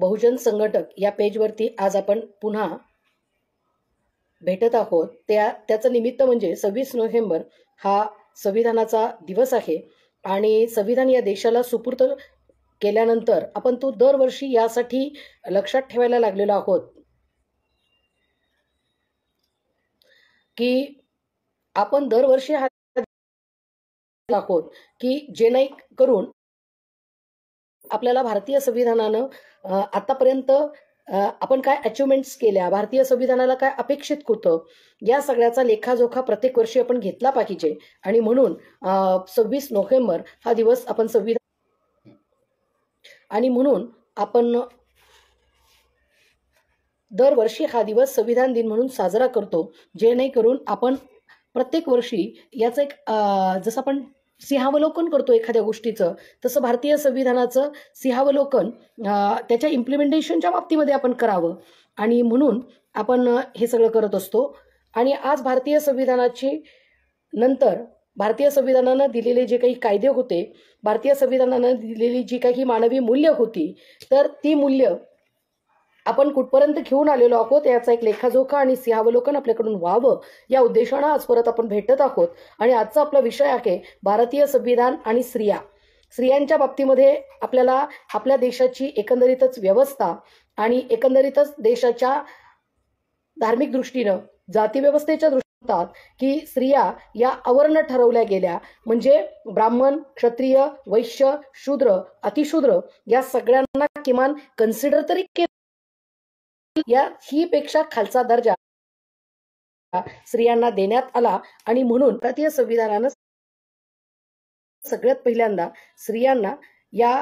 बहुजन संघटक या पेजवरती आज आपण पुन्हा भेटत आहोत त्या त्याचं निमित्त म्हणजे सव्वीस नोव्हेंबर हा संविधानाचा दिवस आहे आणि संविधान या देशाला सुपूर्त केल्यानंतर आपण तो दरवर्षी यासाठी लक्षात ठेवायला लागलेलो आहोत की आपण दरवर्षी हा आहोत की जे नाही करून आपल्याला भारतीय संविधानानं आतापर्यंत आपण काय अचिव्हमेंट्स केल्या भारतीय संविधानाला काय अपेक्षित होतं या सगळ्याचा लेखाजोखा प्रत्येक वर्षी आपण घेतला पाहिजे आणि म्हणून सव्वीस नोव्हेंबर हा दिवस आपण संविधान आणि म्हणून आपण दरवर्षी हा दिवस संविधान दिन म्हणून साजरा करतो जेणेकरून आपण प्रत्येक वर्षी याचं एक जसं आपण सिंहावलोकन करतो एखाद्या गोष्टीचं तसं भारतीय संविधानाचं सिंहावलोकन त्याच्या इम्प्लिमेंटेशनच्या बाबतीमध्ये आपण करावं आणि म्हणून आपण हे सगळं करत असतो आणि आज भारतीय संविधानाची नंतर भारतीय संविधानानं दिलेले जे काही कायदे होते भारतीय संविधानानं दिलेली जी काही मानवी मूल्य होती तर ती मूल्य आपण कुठपर्यंत घेऊन आलेलो आहोत याचा एक लेखाजोखा आणि सिंहावलोकन आपल्याकडून व्हावं या उद्देशानं आज परत आपण भेटत आहोत आणि आजचा आपला विषय आहे भारतीय संविधान आणि स्त्रिया स्त्रियांच्या बाबतीमध्ये आपल्याला आपल्या देशाची एकंदरीतच व्यवस्था आणि एकंदरीतच देशाच्या धार्मिक दृष्टीनं जातीव्यवस्थेच्या दृष्टीतात की स्त्रिया या अवर्ण ठरवल्या गेल्या म्हणजे ब्राह्मण क्षत्रिय वैश्य शूद्र अतिशूद्र या सगळ्यांना किमान कन्सिडर तरी केलं या ही पेक्षा खालचा दर्जा स्त्रियांना देण्यात आला आणि म्हणून भारतीय संविधानानं सगळ्यात पहिल्यांदा स्त्रियांना या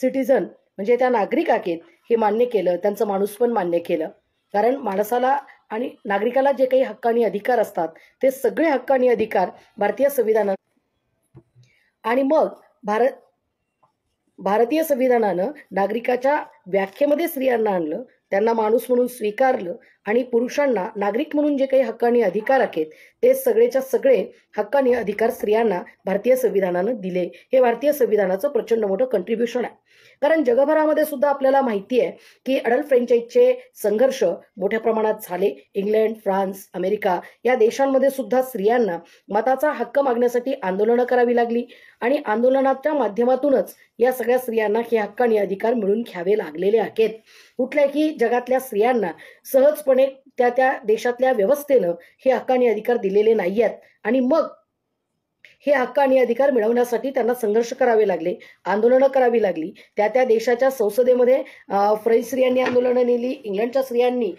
सिटीझन म्हणजे त्या नागरिक आहेत हे मान्य केलं त्यांचं माणूस पण मान्य केलं कारण माणसाला आणि नागरिकाला जे काही हक्क आणि अधिकार असतात ते सगळे हक्क आणि अधिकार भारतीय संविधानात आणि मग भारत भारतीय संविधानानं नागरिकाच्या व्याख्येमध्ये स्त्रियांना आणलं त्यांना माणूस म्हणून स्वीकारलं आणि पुरुषांना नागरिक म्हणून जे काही हक्क आणि अधिकार आहेत ते सगळेच्या सगळे हक्क आणि अधिकार स्त्रियांना भारतीय संविधानानं दिले हे भारतीय संविधानाचं प्रचंड मोठं कंट्रीब्युशन आहे कारण जगभरामध्ये सुद्धा आपल्याला माहिती आहे की अडल फ्रेंचाईजचे संघर्ष मोठ्या प्रमाणात झाले इंग्लंड फ्रान्स अमेरिका या देशांमध्ये सुद्धा स्त्रियांना मताचा हक्क मागण्यासाठी आंदोलनं करावी लागली आणि आंदोलनाच्या माध्यमातूनच या सगळ्या स्त्रियांना हे हक्क आणि अधिकार मिळून घ्यावे लागलेले आहेत कुठल्याही जगातल्या स्त्रियांना सहजपणे पूर्णपणे त्या त्या देशातल्या व्यवस्थेनं हे आणि अधिकार दिलेले नाही आहेत आणि मग हे हक्क आणि अधिकार मिळवण्यासाठी त्यांना संघर्ष करावे लागले आंदोलनं करावी लागली त्या त्या देशाच्या संसदेमध्ये फ्रेंच स्त्रियांनी आंदोलनं नेली इंग्लंडच्या स्त्रियांनी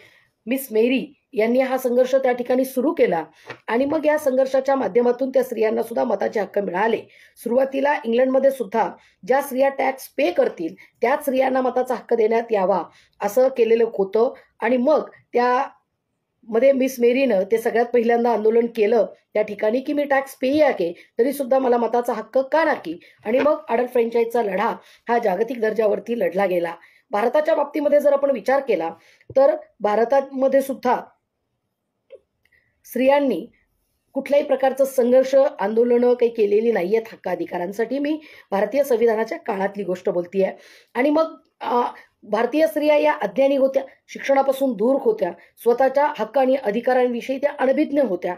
मिस मेरी यांनी हा संघर्ष त्या ठिकाणी सुरू केला आणि मग या संघर्षाच्या माध्यमातून त्या स्त्रियांना सुद्धा मताचे हक्क मिळाले सुरुवातीला इंग्लंडमध्ये सुद्धा ज्या स्त्रिया टॅक्स पे करतील त्याच स्त्रियांना मताचा हक्क देण्यात यावा असं केलेलं होतं आणि मग त्या मध्ये मिस मेरीनं ते सगळ्यात पहिल्यांदा आंदोलन केलं त्या ठिकाणी की मी टॅक्स पेही आहे तरी सुद्धा मला मताचा हक्क का नाकी आणि मग आडल फ्रँचाईजचा लढा हा जागतिक दर्जावरती लढला गेला भारताच्या बाबतीमध्ये जर आपण विचार केला तर भारतामध्ये सुद्धा स्त्रियांनी कुठल्याही प्रकारचं संघर्ष आंदोलनं काही केलेली नाही आहेत हक्क अधिकारांसाठी मी भारतीय संविधानाच्या काळातली गोष्ट बोलती आहे आणि मग भारतीय स्त्रिया या अज्ञानी होत्या शिक्षणापासून दूर होत्या स्वतःच्या हक्क आणि अधिकारांविषयी त्या अनभिज्ञ होत्या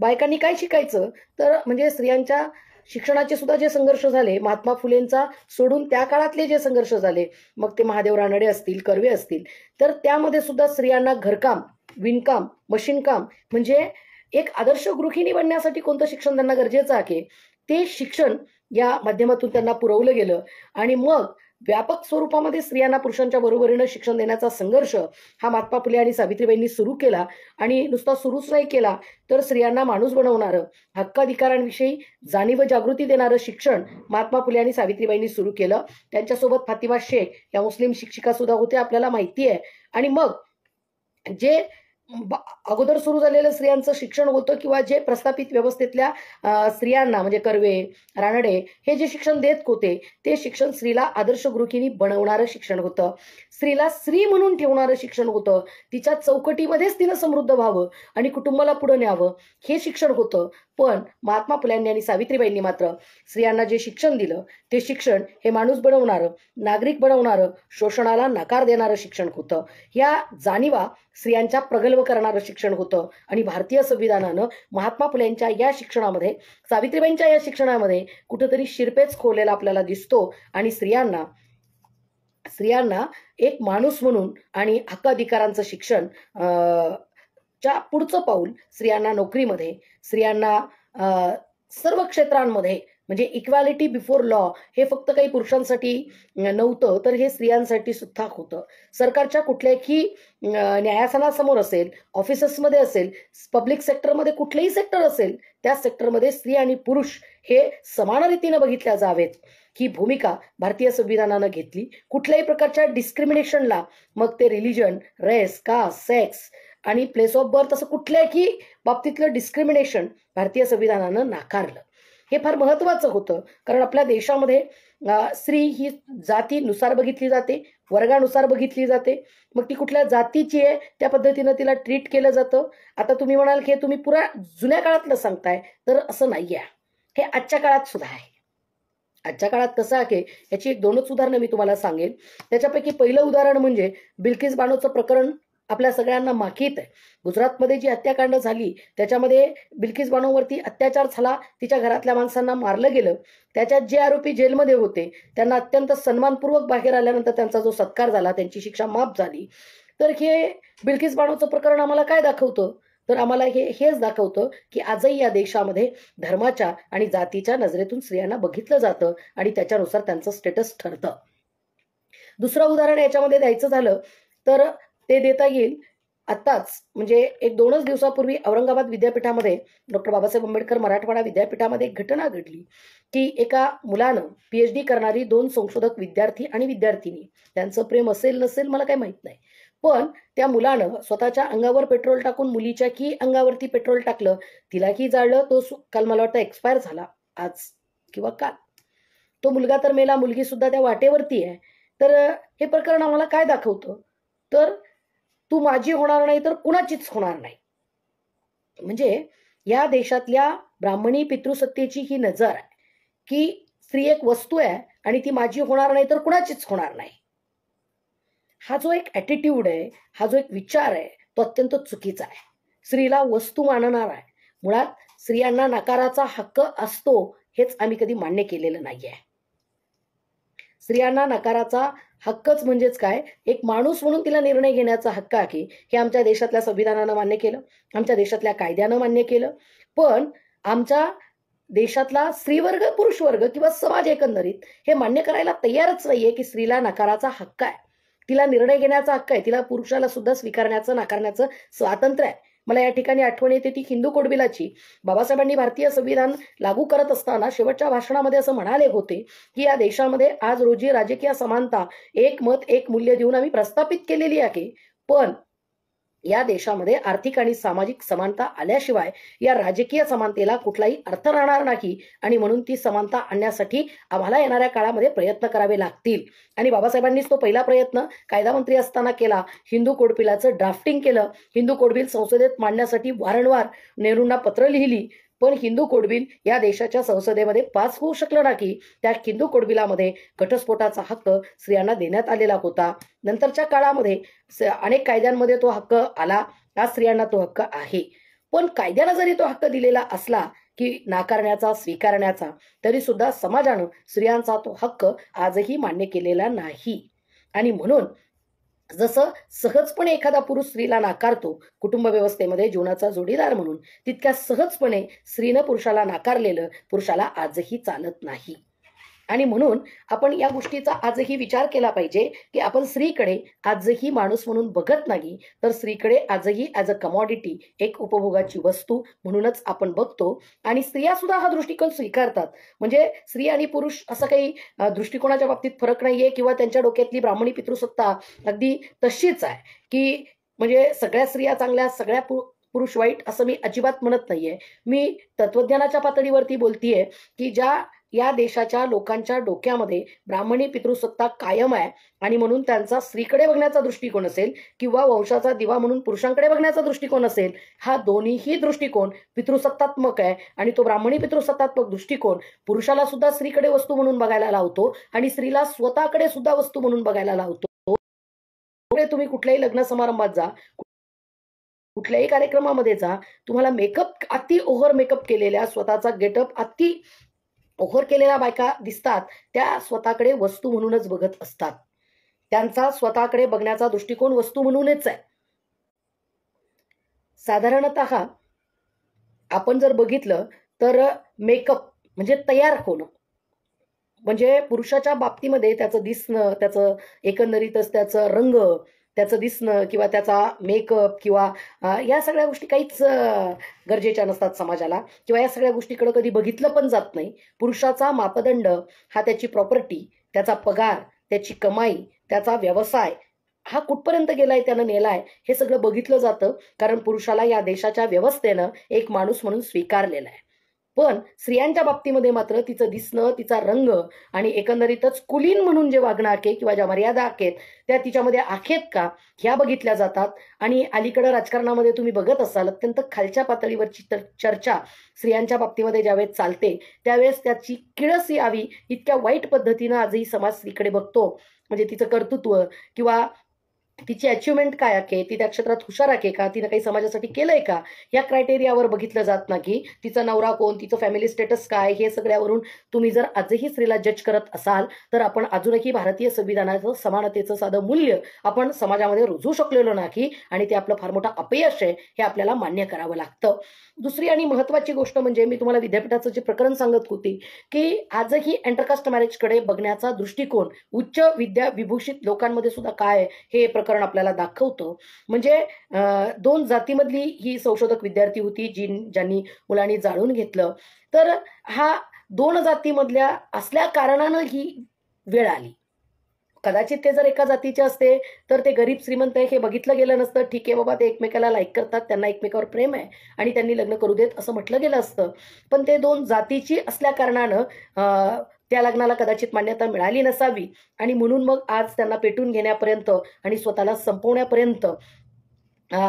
बायकांनी काय शिकायचं तर म्हणजे स्त्रियांच्या शिक्षणाचे सुद्धा जे संघर्ष झाले महात्मा फुलेंचा सोडून त्या काळातले जे संघर्ष झाले मग ते महादेव रानडे असतील कर्वे असतील तर त्यामध्ये सुद्धा स्त्रियांना घरकाम विणकाम मशीनकाम म्हणजे एक आदर्श गृहिणी बनण्यासाठी कोणतं शिक्षण त्यांना गरजेचं आहे ते शिक्षण या माध्यमातून त्यांना पुरवलं गेलं आणि मग व्यापक स्वरूपामध्ये स्त्रियांना पुरुषांच्या बरोबरीनं शिक्षण देण्याचा संघर्ष हा महात्मा फुले आणि सावित्रीबाईंनी सुरू केला आणि नुसता सुरूच नाही केला तर स्त्रियांना माणूस बनवणारं हक्काधिकारांविषयी जाणीव जागृती देणारं शिक्षण महात्मा फुले आणि सावित्रीबाईंनी सुरू केलं त्यांच्यासोबत फातिमा शेख या मुस्लिम शिक्षिका सुद्धा होत्या आपल्याला माहिती आहे आणि मग जे अगोदर सुरू झालेलं स्त्रियांचं शिक्षण होतं किंवा जे प्रस्थापित व्यवस्थेतल्या स्त्रियांना म्हणजे कर्वे रानडे हे जे शिक्षण देत होते ते शिक्षण स्त्रीला आदर्श गृहिणी बनवणारं शिक्षण होतं स्त्रीला स्त्री म्हणून ठेवणारं शिक्षण होतं तिच्या चौकटीमध्येच तिनं समृद्ध व्हावं आणि कुटुंबाला पुढे न्यावं हे शिक्षण होतं पण महात्मा फुल्यांनी आणि सावित्रीबाईंनी मात्र स्त्रियांना जे शिक्षण दिलं ते शिक्षण हे माणूस बनवणारं नागरिक बनवणारं शोषणाला नकार देणारं शिक्षण होतं या जाणीवा स्त्रियांच्या प्रगल्भ करणार करणारं शिक्षण होतं आणि भारतीय संविधानानं महात्मा फुल्यांच्या या शिक्षणामध्ये सावित्रीबाईंच्या या शिक्षणामध्ये कुठंतरी शिरपेच खोलेला आपल्याला दिसतो आणि स्त्रियांना स्त्रियांना एक माणूस म्हणून आणि हक्काधिकारांचं शिक्षण च्या पुढचं पाऊल स्त्रियांना नोकरीमध्ये स्त्रियांना सर्व क्षेत्रांमध्ये म्हणजे इक्वॅलिटी बिफोर लॉ हे फक्त काही पुरुषांसाठी नव्हतं तर हे स्त्रियांसाठी सुद्धा होतं सरकारच्या कुठल्याही न्यायासनासमोर असेल ऑफिसेसमध्ये असेल पब्लिक सेक्टरमध्ये कुठलेही सेक्टर असेल त्या सेक्टरमध्ये स्त्री आणि पुरुष हे समान रीतीनं बघितल्या जावेत ही भूमिका भारतीय संविधानानं घेतली कुठल्याही प्रकारच्या डिस्क्रिमिनेशनला मग ते रिलिजन रेस कास्ट सेक्स आणि प्लेस ऑफ बर्थ असं कुठल्याही बाबतीतलं डिस्क्रिमिनेशन भारतीय संविधानानं नाकारलं हे फार महत्त्वाचं होतं कारण आपल्या देशामध्ये स्त्री ही जातीनुसार बघितली जाते वर्गानुसार बघितली जाते मग ती कुठल्या जातीची आहे त्या पद्धतीनं तिला ट्रीट केलं जातं आता तुम्ही म्हणाल की तुम्ही पुरा जुन्या काळातलं सांगताय तर असं नाही आहे हे आजच्या काळात सुद्धा आहे आजच्या काळात कसं आहे याची एक दोनच उदाहरणं मी तुम्हाला सांगेन त्याच्यापैकी पहिलं उदाहरण म्हणजे बिल्किस बानोचं प्रकरण आपल्या सगळ्यांना माखीत आहे गुजरातमध्ये जी हत्याकांड झाली त्याच्यामध्ये बिल्किस बानोवरती अत्याचार झाला तिच्या घरातल्या माणसांना मारलं गेलं त्याच्यात जे आरोपी जेलमध्ये होते त्यांना अत्यंत सन्मानपूर्वक बाहेर आल्यानंतर त्यांचा जो सत्कार झाला त्यांची शिक्षा माफ झाली तर हे बिल्किस बानोचं प्रकरण आम्हाला काय दाखवतं तर आम्हाला हे हेच दाखवतं की आजही या देशामध्ये धर्माच्या आणि जातीच्या नजरेतून स्त्रियांना बघितलं जातं आणि त्याच्यानुसार त्यांचं स्टेटस ठरतं दुसरं उदाहरण याच्यामध्ये द्यायचं झालं तर ते देता येईल आताच म्हणजे एक दोनच दिवसापूर्वी औरंगाबाद विद्यापीठामध्ये डॉक्टर बाबासाहेब आंबेडकर मराठवाडा विद्यापीठामध्ये एक घटना घडली की एका मुलानं पीएचडी डी करणारी दोन संशोधक विद्यार्थी आणि विद्यार्थिनी त्यांचं प्रेम असेल नसेल मला काही माहित नाही पण त्या मुलानं स्वतःच्या अंगावर पेट्रोल टाकून मुलीच्या की अंगावरती पेट्रोल टाकलं तिला की जाळलं तो काल मला वाटतं एक्सपायर झाला आज किंवा काल तो मुलगा तर मेला मुलगी सुद्धा त्या वाटेवरती आहे तर हे प्रकरण आम्हाला काय दाखवतं तर तू माझी होणार नाही तर कुणाचीच होणार नाही म्हणजे या देशातल्या ब्राह्मणी पितृसत्तेची ही नजर आहे की स्त्री एक वस्तू आहे आणि ती माझी होणार नाही तर कुणाचीच होणार नाही हा जो एक ऍटिट्यूड आहे हा जो एक विचार आहे तो अत्यंत चुकीचा आहे स्त्रीला वस्तू मानणार आहे मुळात स्त्रियांना नकाराचा हक्क असतो हेच आम्ही कधी मान्य केलेलं नाही आहे स्त्रियांना नकाराचा हक्कच म्हणजेच काय एक माणूस म्हणून तिला निर्णय घेण्याचा हक्क आहे की हे आमच्या देशातल्या संविधानानं मान्य केलं आमच्या देशातल्या कायद्यानं मान्य केलं पण आमच्या देशातला स्त्रीवर्ग पुरुष वर्ग किंवा समाज एकंदरीत हे मान्य करायला तयारच नाहीये की स्त्रीला नकाराचा हक्क आहे तिला निर्णय घेण्याचा हक्क आहे तिला पुरुषाला सुद्धा स्वीकारण्याचं नाकारण्याचं स्वातंत्र्य आहे मला या ठिकाणी आठवण येते ती हिंदू कोडबिलाची बाबासाहेबांनी भारतीय संविधान लागू करत असताना शेवटच्या भाषणामध्ये असं म्हणाले होते की या देशामध्ये आज रोजी राजकीय समानता एक मत एक मूल्य देऊन आम्ही प्रस्थापित केलेली आहे पण या देशामध्ये आर्थिक आणि सामाजिक समानता आल्याशिवाय या राजकीय समानतेला कुठलाही अर्थ राहणार नाही आणि म्हणून ती समानता आणण्यासाठी आम्हाला येणाऱ्या काळामध्ये प्रयत्न करावे लागतील आणि बाबासाहेबांनीच तो पहिला प्रयत्न कायदा मंत्री असताना केला हिंदू कोडबिलाचं ड्राफ्टिंग केलं हिंदू कोडबिल संसदेत मांडण्यासाठी वारंवार नेहरूंना पत्र लिहिली पण हिंदू कोडबिल या देशाच्या संसदेमध्ये पास होऊ शकलं ना की त्या हिंदू कोडबिलामध्ये घटस्फोटाचा हक्क स्त्रियांना देण्यात आलेला होता नंतरच्या काळामध्ये अनेक कायद्यांमध्ये तो हक्क आला आज स्त्रियांना तो हक्क आहे पण कायद्याला जरी तो हक्क दिलेला असला की नाकारण्याचा स्वीकारण्याचा तरी सुद्धा समाजानं स्त्रियांचा तो हक्क आजही मान्य केलेला नाही आणि म्हणून जसं सहजपणे एखादा पुरुष स्त्रीला नाकारतो कुटुंब व्यवस्थेमध्ये जीवनाचा जोडीदार म्हणून तितक्या सहजपणे स्त्रीनं पुरुषाला नाकारलेलं पुरुषाला आजही चालत नाही आणि म्हणून आपण या गोष्टीचा आजही विचार केला पाहिजे की आपण स्त्रीकडे आजही माणूस म्हणून बघत नाही तर स्त्रीकडे आजही ॲज अ कमॉडिटी एक उपभोगाची वस्तू म्हणूनच आपण बघतो आणि स्त्रिया सुद्धा हा दृष्टिकोन स्वीकारतात म्हणजे स्त्री आणि पुरुष असं काही दृष्टिकोनाच्या बाबतीत फरक नाहीये किंवा त्यांच्या डोक्यातली ब्राह्मणी पितृसत्ता अगदी तशीच आहे की म्हणजे सगळ्या स्त्रिया चांगल्या सगळ्या पुरुष वाईट असं मी अजिबात म्हणत नाहीये मी तत्वज्ञानाच्या पातळीवरती बोलतीये की ज्या या देशाच्या लोकांच्या डोक्यामध्ये ब्राह्मणी पितृसत्ता कायम आहे आणि म्हणून त्यांचा स्त्रीकडे बघण्याचा दृष्टिकोन असेल किंवा वंशाचा दिवा म्हणून पुरुषांकडे बघण्याचा दृष्टिकोन असेल हा दोन्हीही दृष्टिकोन पितृसत्तात्मक आहे आणि तो ब्राह्मणी पितृसत्तात्मक दृष्टिकोन पुरुषाला सुद्धा स्त्रीकडे वस्तू म्हणून बघायला लावतो आणि स्त्रीला स्वतःकडे सुद्धा वस्तू म्हणून बघायला लावतो तुम्ही कुठल्याही लग्न समारंभात जा कुठल्याही कार्यक्रमामध्ये जा तुम्हाला मेकअप अति ओव्हर मेकअप केलेल्या स्वतःचा गेटअप अति ओव्हर केलेल्या बायका दिसतात त्या स्वतःकडे वस्तू म्हणूनच बघत असतात त्यांचा स्वतःकडे बघण्याचा दृष्टिकोन वस्तू म्हणूनच आहे साधारणत आपण जर बघितलं तर मेकअप म्हणजे तयार होणं म्हणजे पुरुषाच्या बाबतीमध्ये त्याचं दिसणं त्याचं एकंदरीतच त्याचं रंग त्याचं दिसणं किंवा त्याचा मेकअप किंवा या सगळ्या गोष्टी काहीच गरजेच्या नसतात समाजाला किंवा या सगळ्या गोष्टीकडं कधी बघितलं पण जात नाही पुरुषाचा मापदंड हा त्याची प्रॉपर्टी त्याचा पगार त्याची कमाई त्याचा व्यवसाय हा कुठपर्यंत गेलाय त्यानं नेलाय हे सगळं बघितलं जातं कारण पुरुषाला या देशाच्या व्यवस्थेनं एक माणूस म्हणून स्वीकारलेला आहे पण स्त्रियांच्या बाबतीमध्ये मात्र तिचं दिसणं तिचा रंग आणि एकंदरीतच कुलीन म्हणून जे वागणं आखे किंवा ज्या मर्यादा आहेत त्या तिच्यामध्ये आखेत का ह्या बघितल्या जातात आणि अलीकडं राजकारणामध्ये तुम्ही बघत असाल अत्यंत खालच्या पातळीवरची चर्चा स्त्रियांच्या बाबतीमध्ये ज्यावेळेस चालते त्यावेळेस त्याची किळस यावी इतक्या वाईट पद्धतीनं आजही समाज स्त्रीकडे बघतो म्हणजे तिचं कर्तृत्व किंवा तिची अचिव्हमेंट काय आहे ती त्या क्षेत्रात हुशार आहे का तिनं काही समाजासाठी केलंय का या क्रायटेरियावर बघितलं जात नाही तिचा नवरा कोण तिचं फॅमिली स्टेटस काय हे सगळ्यावरून तुम्ही जर आजही स्त्रीला जज करत असाल तर आपण अजूनही भारतीय संविधानाचं समानतेचं साधं मूल्य आपण समाजामध्ये रुजू शकलेलो नाही आणि ते आपलं फार मोठं अपयश आहे हे आपल्याला मान्य करावं लागतं दुसरी आणि महत्वाची गोष्ट म्हणजे मी तुम्हाला विद्यापीठाचं जे प्रकरण सांगत होती की आजही एंटरकास्ट मॅरेजकडे बघण्याचा दृष्टिकोन उच्च विद्या विभूषित लोकांमध्ये सुद्धा काय हे प्रकरण आपल्याला दाखवतो म्हणजे दोन जातीमधली ही संशोधक विद्यार्थी होती जी ज्यांनी मुलांनी जाणून घेतलं तर हा दोन जातीमधल्या असल्या कारणानं ही वेळ आली कदाचित ते जर एका जातीचे असते तर ते गरीब श्रीमंत आहे हे बघितलं गेलं नसतं ठीक आहे बाबा ते एकमेकाला लाईक करतात त्यांना एकमेकावर प्रेम आहे आणि त्यांनी लग्न करू देत असं म्हटलं गेलं असतं पण ते दोन जातीची असल्या कारणानं त्या लग्नाला कदाचित मान्यता मिळाली नसावी आणि म्हणून मग आज त्यांना पेटून घेण्यापर्यंत आणि स्वतःला संपवण्यापर्यंत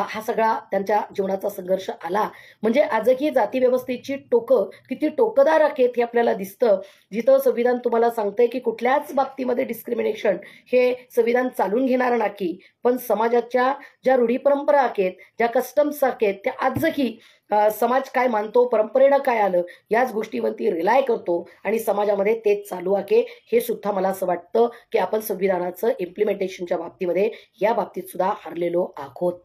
हा सगळा त्यांच्या जीवनाचा संघर्ष आला म्हणजे आजही जाती व्यवस्थेची टोकं किती टोकदार आहेत हे आपल्याला दिसतं जिथं संविधान तुम्हाला सांगतंय की कुठल्याच बाबतीमध्ये डिस्क्रिमिनेशन हे संविधान चालून घेणार नाही पण समाजाच्या ज्या रूढी परंपरा आहेत ज्या कस्टम्स आहेत त्या आजही समाज काय मानतो परंपरेनं काय आलं याच गोष्टीवरती रिलाय करतो आणि समाजामध्ये तेच चालू आहे हे सुद्धा मला असं वाटतं की आपण संविधानाचं इम्प्लिमेंटेशनच्या बाबतीमध्ये या बाबतीत सुद्धा हरलेलो आहोत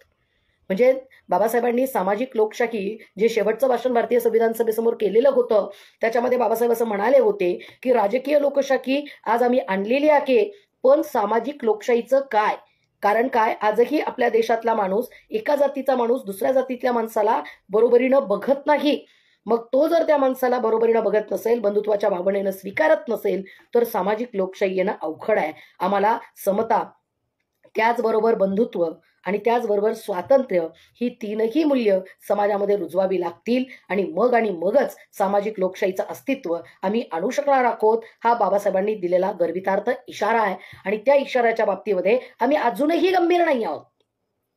म्हणजे बाबासाहेबांनी सामाजिक लोकशाही जे शेवटचं भाषण भारतीय संविधान सभेसमोर केलेलं होतं त्याच्यामध्ये बाबासाहेब असं म्हणाले होते की राजकीय लोकशाही आज आम्ही आणलेली आहे पण सामाजिक लोकशाहीचं काय कारण काय आजही आपल्या देशातला माणूस एका जातीचा माणूस दुसऱ्या जातीतल्या माणसाला बरोबरीनं बघत नाही मग तो जर त्या माणसाला बरोबरीनं बघत नसेल बंधुत्वाच्या भावनेनं स्वीकारत नसेल तर सामाजिक लोकशाही येणं अवघड आहे आम्हाला समता त्याचबरोबर बंधुत्व आणि त्याचबरोबर स्वातंत्र्य ही तीनही मूल्य समाजामध्ये रुजवावी लागतील आणि मग आणि मगच सामाजिक लोकशाहीचं अस्तित्व आम्ही आणू शकणार आहोत हा बाबासाहेबांनी दिलेला गर्भितार्थ इशारा आहे आणि त्या इशाऱ्याच्या बाबतीमध्ये आम्ही अजूनही गंभीर नाही आहोत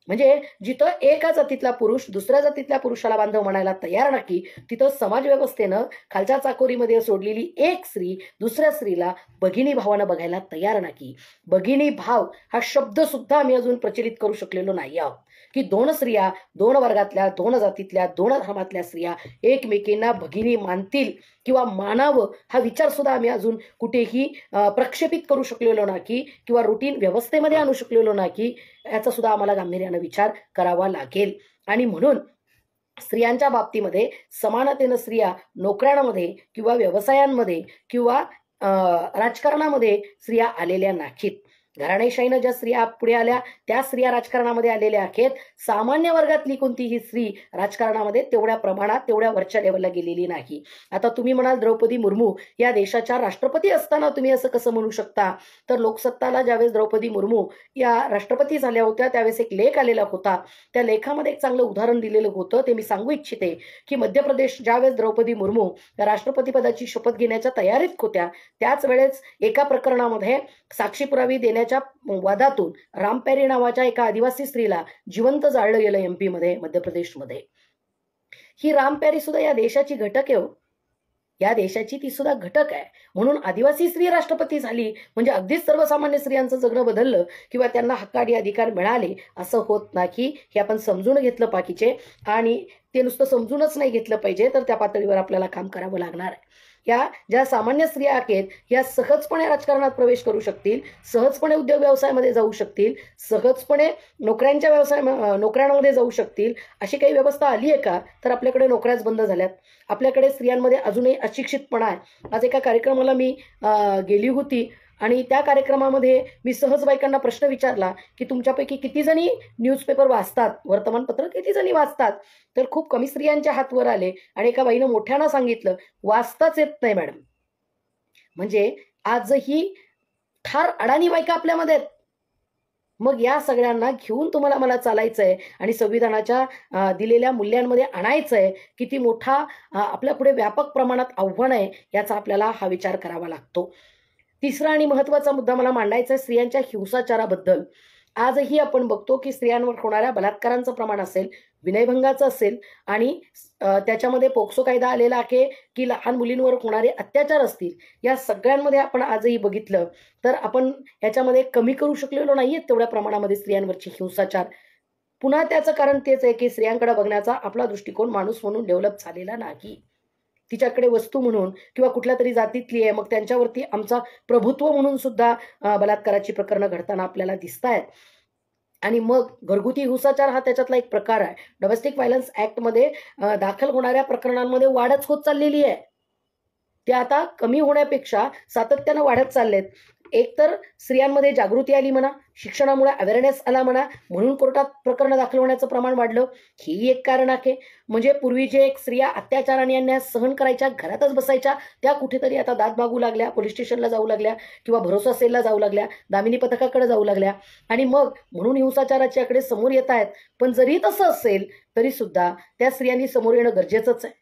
म्हणजे जिथं एका जातीतला पुरुष दुसऱ्या जातीतल्या पुरुषाला बांधव म्हणायला तयार नाही तिथं समाज व्यवस्थेनं खालच्या चाकोरीमध्ये सोडलेली एक स्त्री दुसऱ्या स्त्रीला भगिनी भावानं बघायला तयार नाही भगिनी भाव हा शब्द सुद्धा आम्ही अजून प्रचलित करू शकलेलो नाही आहोत की दोन स्त्रिया दोन वर्गातल्या दोन जातीतल्या दोन धर्मातल्या स्त्रिया एकमेकींना भगिनी मानतील किंवा मानावं हा विचार सुद्धा आम्ही अजून कुठेही प्रक्षेपित करू शकलेलो नाही की किंवा रुटीन व्यवस्थेमध्ये आणू शकलेलो नाही की याचा सुद्धा आम्हाला गांभीर्यानं विचार करावा लागेल आणि म्हणून स्त्रियांच्या बाबतीमध्ये समानतेनं स्त्रिया नोकऱ्यांमध्ये किंवा व्यवसायांमध्ये किंवा राजकारणामध्ये स्त्रिया आलेल्या नाहीत घराणेशाहीनं ज्या स्त्रिया पुढे आल्या त्या स्त्रिया राजकारणामध्ये आलेल्या आहेत सामान्य वर्गातली कोणतीही स्त्री राजकारणामध्ये तेवढ्या प्रमाणात तेवढ्या वरच्या लेवलला गेलेली नाही आता तुम्ही म्हणाल द्रौपदी मुर्मू या देशाच्या राष्ट्रपती असताना तुम्ही असं कसं म्हणू शकता तर लोकसत्ताला ज्यावेळेस द्रौपदी मुर्मू या राष्ट्रपती झाल्या होत्या त्यावेळेस एक लेख आलेला होता त्या लेखामध्ये एक चांगलं उदाहरण दिलेलं होतं ते मी सांगू इच्छिते की मध्य प्रदेश ज्यावेळेस द्रौपदी मुर्मू राष्ट्रपती पदाची शपथ घेण्याच्या तयारीत होत्या त्याच वेळेस एका प्रकरणामध्ये साक्षी पुरावी देण्या करण्याच्या वादातून रामपॅरी नावाच्या एका आदिवासी स्त्रीला जिवंत जाळलं गेलं एमपीमध्ये मध्य प्रदेशमध्ये ही रामपॅरी सुद्धा या देशाची घटक आहे हो. या देशाची ती सुद्धा घटक आहे म्हणून आदिवासी स्त्री राष्ट्रपती झाली म्हणजे अगदीच सर्वसामान्य स्त्रियांचं जगणं बदललं किंवा त्यांना हक्काडी अधिकार मिळाले असं होत नाही हे आपण समजून घेतलं बाकीचे आणि ते नुसतं समजूनच नाही घेतलं पाहिजे तर त्या पातळीवर आपल्याला काम करावं लागणार आहे या ज्या सामान्य स्त्रिया आहेत या सहजपणे राजकारणात प्रवेश करू शकतील सहजपणे उद्योग व्यवसायामध्ये जाऊ शकतील सहजपणे नोकऱ्यांच्या व्यवसाय नोकऱ्यांमध्ये जाऊ शकतील अशी काही व्यवस्था आली आहे का तर आपल्याकडे नोकऱ्याच बंद झाल्यात आपल्याकडे स्त्रियांमध्ये अजूनही अशिक्षितपणा आहे आज एका कार्यक्रमाला मी गेली होती आणि त्या कार्यक्रमामध्ये मी सहज बायकांना प्रश्न विचारला की तुमच्यापैकी किती जणी न्यूजपेपर वाचतात वर्तमानपत्र किती जणी वाचतात तर खूप कमी स्त्रियांच्या हातवर आले आणि एका बाईनं मोठ्यानं सांगितलं वाचताच येत नाही मॅडम म्हणजे आजही ठार अडाणी बायका आपल्यामध्ये आहेत मग या सगळ्यांना घेऊन तुम्हाला मला चालायचं आहे आणि संविधानाच्या दिलेल्या मूल्यांमध्ये आणायचं आहे किती मोठा आपल्या पुढे व्यापक प्रमाणात आव्हान आहे याचा आपल्याला हा विचार करावा लागतो तिसरा आणि महत्वाचा मुद्दा मला मांडायचा आहे स्त्रियांच्या हिंसाचाराबद्दल आजही आपण बघतो की स्त्रियांवर होणाऱ्या बलात्कारांचं प्रमाण असेल विनयभंगाचं असेल आणि त्याच्यामध्ये पोक्सो कायदा आलेला आहे की लहान मुलींवर होणारे अत्याचार असतील या सगळ्यांमध्ये आपण आजही बघितलं तर आपण ह्याच्यामध्ये कमी करू शकलेलो नाही आहेत तेवढ्या प्रमाणामध्ये स्त्रियांवरची हिंसाचार पुन्हा त्याचं कारण तेच आहे की स्त्रियांकडे बघण्याचा आपला दृष्टिकोन माणूस म्हणून डेव्हलप झालेला नाही तिच्याकडे वस्तू म्हणून किंवा कुठल्या तरी जातीतली आहे मग त्यांच्यावरती आमचा प्रभुत्व म्हणून सुद्धा बलात्काराची प्रकरणं घडताना आपल्याला दिसत आहेत आणि मग घरगुती हिंसाचार हा त्याच्यातला एक प्रकार आहे डोमेस्टिक व्हायलन्स ॲक्टमध्ये दाखल होणाऱ्या प्रकरणांमध्ये वाढच होत चाललेली आहे ते आता कमी होण्यापेक्षा सातत्यानं वाढत चाललेत एकतर स्त्रियांमध्ये जागृती आली म्हणा शिक्षणामुळे अवेअरनेस आला म्हणा म्हणून कोर्टात प्रकरण दाखल होण्याचं प्रमाण वाढलं ही एक कारण आहे म्हणजे पूर्वी जे एक स्त्रिया अत्याचार आणि अन्याय सहन करायच्या घरातच बसायच्या त्या कुठेतरी आता दाद मागू लागल्या पोलीस स्टेशनला जाऊ लागल्या किंवा भरोसा सेलला जाऊ लागल्या दामिनी पथकाकडे जाऊ लागल्या आणि मग म्हणून हिंसाचाराच्याकडे समोर येत आहेत पण जरी तसं असेल तरीसुद्धा त्या स्त्रियांनी समोर येणं गरजेचंच आहे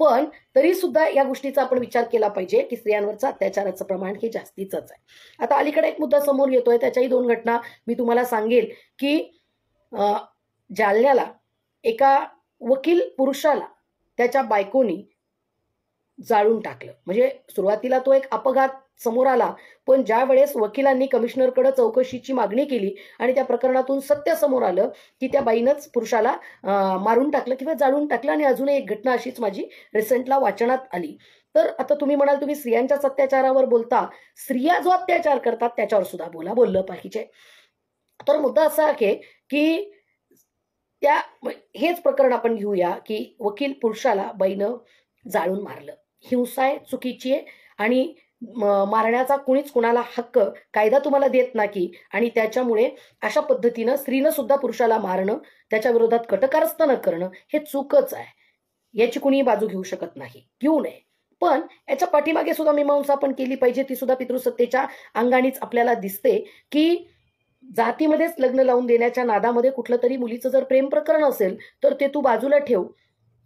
पण तरी सुद्धा या गोष्टीचा आपण विचार केला पाहिजे की स्त्रियांवरचं अत्याचाराचं प्रमाण हे जास्तीच आहे आता अलीकडे एक मुद्दा समोर येतोय त्याच्याही दोन घटना मी तुम्हाला सांगेल की जालन्याला एका वकील पुरुषाला त्याच्या बायकोनी जाळून टाकलं म्हणजे सुरुवातीला तो एक अपघात समोर आला पण ज्या वेळेस वकिलांनी कमिशनरकडे चौकशीची मागणी केली आणि त्या प्रकरणातून सत्य समोर आलं की त्या बाईनंच पुरुषाला मारून टाकलं किंवा जाळून टाकलं आणि अजून एक घटना अशीच माझी रिसेंटला वाचनात आली तर आता तुम्ही म्हणाल तुम्ही स्त्रियांच्याच अत्याचारावर बोलता स्त्रिया जो अत्याचार करतात त्याच्यावर सुद्धा बोला बोललं पाहिजे तर मुद्दा असा आहे की त्या हेच प्रकरण आपण घेऊया की वकील पुरुषाला बाईनं जाळून मारलं हिंसा आहे चुकीची आहे आणि मारण्याचा कुणीच कुणाला हक्क कायदा तुम्हाला देत नाही आणि त्याच्यामुळे अशा पद्धतीनं स्त्रीनं सुद्धा पुरुषाला मारणं त्याच्या विरोधात कटकारस्थ न करणं हे चूकच आहे याची कुणी बाजू घेऊ शकत नाही घेऊ नये पण याच्या पाठीमागे सुद्धा मीमांसा आपण केली पाहिजे ती सुद्धा पितृसत्तेच्या अंगानेच आपल्याला दिसते की जातीमध्येच लग्न लावून देण्याच्या नादामध्ये कुठलं तरी मुलीचं जर प्रेम प्रकरण असेल तर ते तू बाजूला ठेव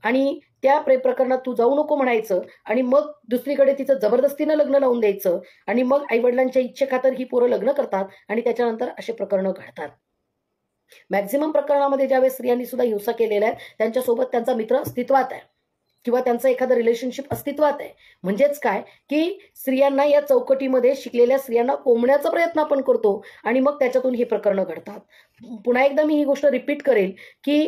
आणि त्या प्रकरणात तू जाऊ नको म्हणायचं आणि मग दुसरीकडे तिचं जबरदस्तीनं लग्न लावून द्यायचं आणि मग आईवडिलांच्या इच्छेखातर ही पोरं लग्न करतात आणि त्याच्यानंतर असे प्रकरणं घडतात मॅक्झिमम प्रकरणामध्ये ज्यावेळेस स्त्रियांनी सुद्धा हिंसा केलेल्या आहेत त्यांच्यासोबत त्यांचा मित्र अस्तित्वात आहे किंवा त्यांचं एखादं रिलेशनशिप अस्तित्वात आहे म्हणजेच काय की स्त्रियांना या चौकटीमध्ये शिकलेल्या स्त्रियांना कोंबण्याचा प्रयत्न आपण करतो आणि मग त्याच्यातून ही प्रकरणं घडतात पुन्हा एकदा मी ही गोष्ट रिपीट करेल की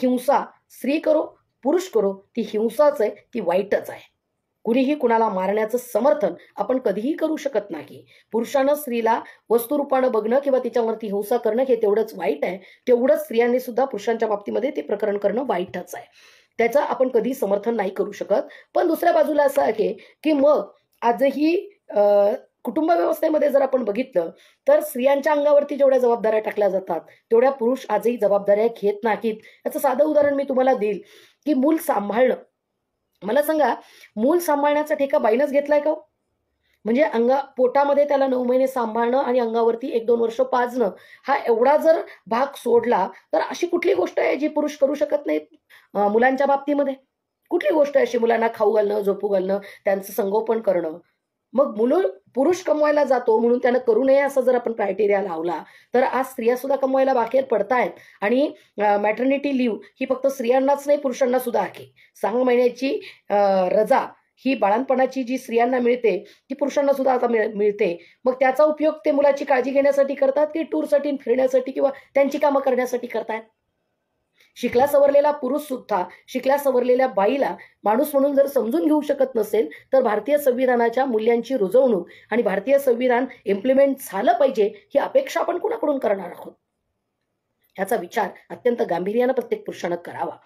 हिंसा स्त्री करो पुरुष करो ती हिंसाच आहे ती वाईटच आहे कुणीही कुणाला मारण्याचं समर्थन आपण कधीही करू शकत नाही पुरुषानं स्त्रीला वस्तुरूपानं बघणं किंवा तिच्यावरती हिंसा करणं हे तेवढंच वाईट आहे तेवढंच स्त्रियांनी सुद्धा पुरुषांच्या बाबतीमध्ये ते प्रकरण करणं वाईटच आहे त्याचं आपण कधी समर्थन नाही करू शकत पण दुसऱ्या बाजूला असं आहे की मग आजही कुटुंब व्यवस्थेमध्ये जर आपण बघितलं तर स्त्रियांच्या अंगावरती जेवढ्या जबाबदाऱ्या टाकल्या जातात तेवढ्या पुरुष आजही जबाबदाऱ्या घेत नाहीत याचं साधं उदाहरण मी तुम्हाला देईल की मूल सांभाळणं मला सांगा मूल सांभाळण्याचा ठेका बाईनच घेतलाय का हो? म्हणजे अंगा पोटामध्ये त्याला नऊ महिने सांभाळणं आणि अंगावरती एक दोन वर्ष पाजणं हा एवढा जर भाग सोडला तर अशी कुठली गोष्ट आहे जी पुरुष करू शकत नाहीत मुलांच्या बाबतीमध्ये कुठली गोष्ट आहे अशी मुलांना खाऊ घालणं झोपू घालणं त्यांचं संगोपन करणं मग मुलं पुरुष कमवायला जातो म्हणून त्यानं करू नये असा जर आपण क्रायटेरिया लावला तर आज स्त्रिया सुद्धा कमवायला बाहेर पडतायत आणि मॅटर्निटी लिव्ह ही फक्त स्त्रियांनाच नाही पुरुषांना सुद्धा आहे सहा महिन्याची रजा ही बाळणपणाची जी स्त्रियांना मिळते ती पुरुषांना सुद्धा आता मिळते मग त्याचा उपयोग ते मुलाची काळजी घेण्यासाठी करतात की टूरसाठी फिरण्यासाठी किंवा त्यांची कामं करण्यासाठी करतायत शिकला सवरलेला पुरुष सुद्धा शिकल्या सवरलेल्या बाईला माणूस म्हणून जर समजून घेऊ शकत नसेल तर भारतीय संविधानाच्या मूल्यांची रुजवणूक आणि भारतीय संविधान इम्प्लिमेंट झालं पाहिजे ही अपेक्षा आपण कुणाकडून करणार आहोत ह्याचा विचार अत्यंत गांभीर्यानं प्रत्येक पुरुषानं करावा